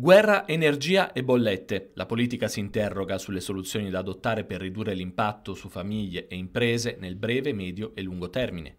Guerra, energia e bollette. La politica si interroga sulle soluzioni da adottare per ridurre l'impatto su famiglie e imprese nel breve, medio e lungo termine.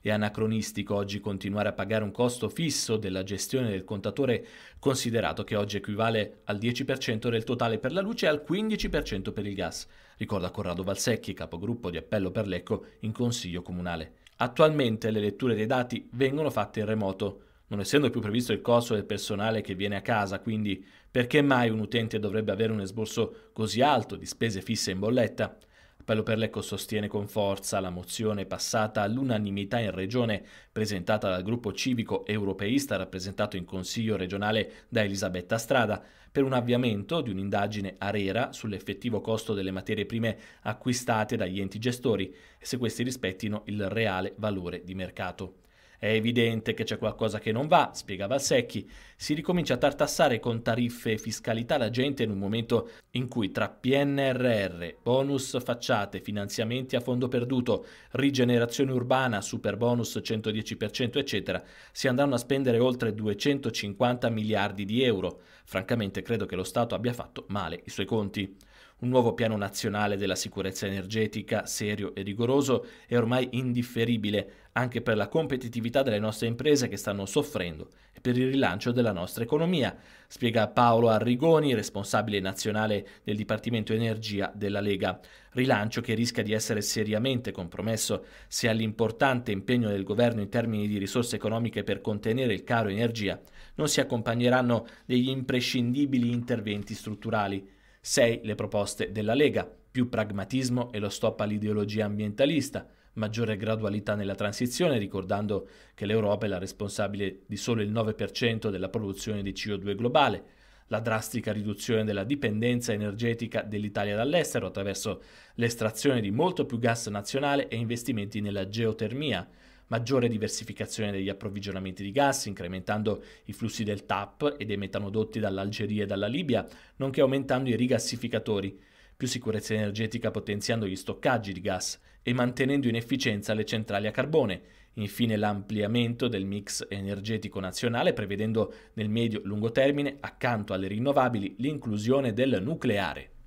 È anacronistico oggi continuare a pagare un costo fisso della gestione del contatore, considerato che oggi equivale al 10% del totale per la luce e al 15% per il gas, ricorda Corrado Valsecchi, capogruppo di appello per l'Ecco in Consiglio Comunale. Attualmente le letture dei dati vengono fatte in remoto non essendo più previsto il costo del personale che viene a casa, quindi perché mai un utente dovrebbe avere un esborso così alto di spese fisse in bolletta? Appello per l'Eco sostiene con forza la mozione passata all'unanimità in regione presentata dal gruppo civico europeista rappresentato in consiglio regionale da Elisabetta Strada per un avviamento di un'indagine arera sull'effettivo costo delle materie prime acquistate dagli enti gestori e se questi rispettino il reale valore di mercato. È evidente che c'è qualcosa che non va, spiegava Secchi. Si ricomincia a tartassare con tariffe e fiscalità la gente in un momento in cui tra PNRR, bonus facciate, finanziamenti a fondo perduto, rigenerazione urbana, super bonus 110% eccetera, si andranno a spendere oltre 250 miliardi di euro. Francamente credo che lo Stato abbia fatto male i suoi conti. Un nuovo piano nazionale della sicurezza energetica, serio e rigoroso, è ormai indifferibile anche per la competitività delle nostre imprese che stanno soffrendo e per il rilancio della nostra economia, spiega Paolo Arrigoni, responsabile nazionale del Dipartimento Energia della Lega. Rilancio che rischia di essere seriamente compromesso se all'importante impegno del governo in termini di risorse economiche per contenere il caro energia non si accompagneranno degli imprescindibili interventi strutturali 6. Le proposte della Lega, più pragmatismo e lo stop all'ideologia ambientalista, maggiore gradualità nella transizione, ricordando che l'Europa è la responsabile di solo il 9% della produzione di CO2 globale, la drastica riduzione della dipendenza energetica dell'Italia dall'estero attraverso l'estrazione di molto più gas nazionale e investimenti nella geotermia, maggiore diversificazione degli approvvigionamenti di gas, incrementando i flussi del TAP e dei metanodotti dall'Algeria e dalla Libia, nonché aumentando i rigassificatori, più sicurezza energetica potenziando gli stoccaggi di gas e mantenendo in efficienza le centrali a carbone, infine l'ampliamento del mix energetico nazionale prevedendo nel medio-lungo termine, accanto alle rinnovabili, l'inclusione del nucleare.